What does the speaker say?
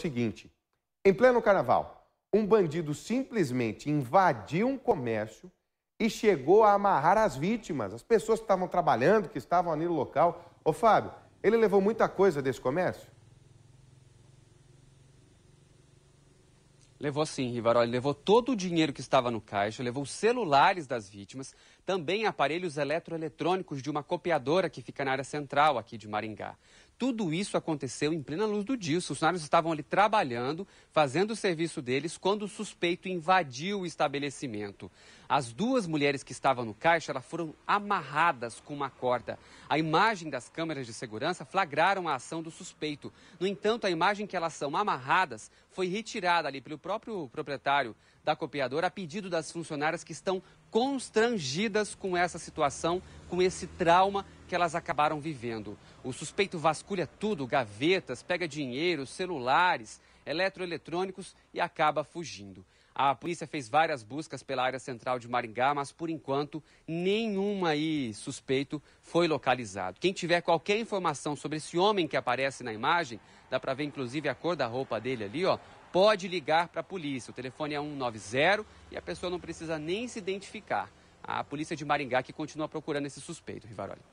seguinte: em pleno carnaval, um bandido simplesmente invadiu um comércio e chegou a amarrar as vítimas, as pessoas que estavam trabalhando, que estavam ali no local. Ô Fábio, ele levou muita coisa desse comércio? Levou sim, Rivaroli. Levou todo o dinheiro que estava no caixa, levou os celulares das vítimas, também aparelhos eletroeletrônicos de uma copiadora que fica na área central aqui de Maringá. Tudo isso aconteceu em plena luz do dia. Os funcionários estavam ali trabalhando, fazendo o serviço deles, quando o suspeito invadiu o estabelecimento. As duas mulheres que estavam no caixa elas foram amarradas com uma corda. A imagem das câmeras de segurança flagraram a ação do suspeito. No entanto, a imagem que elas são amarradas foi retirada ali pelo próprio proprietário da copiadora a pedido das funcionárias que estão constrangidas com essa situação, com esse trauma que elas acabaram vivendo. O suspeito vasculha tudo, gavetas, pega dinheiro, celulares, eletroeletrônicos e acaba fugindo. A polícia fez várias buscas pela área central de Maringá, mas por enquanto nenhum aí suspeito foi localizado. Quem tiver qualquer informação sobre esse homem que aparece na imagem, dá para ver inclusive a cor da roupa dele ali, ó, pode ligar para a polícia. O telefone é 190 e a pessoa não precisa nem se identificar. A polícia de Maringá que continua procurando esse suspeito, Rivaroli.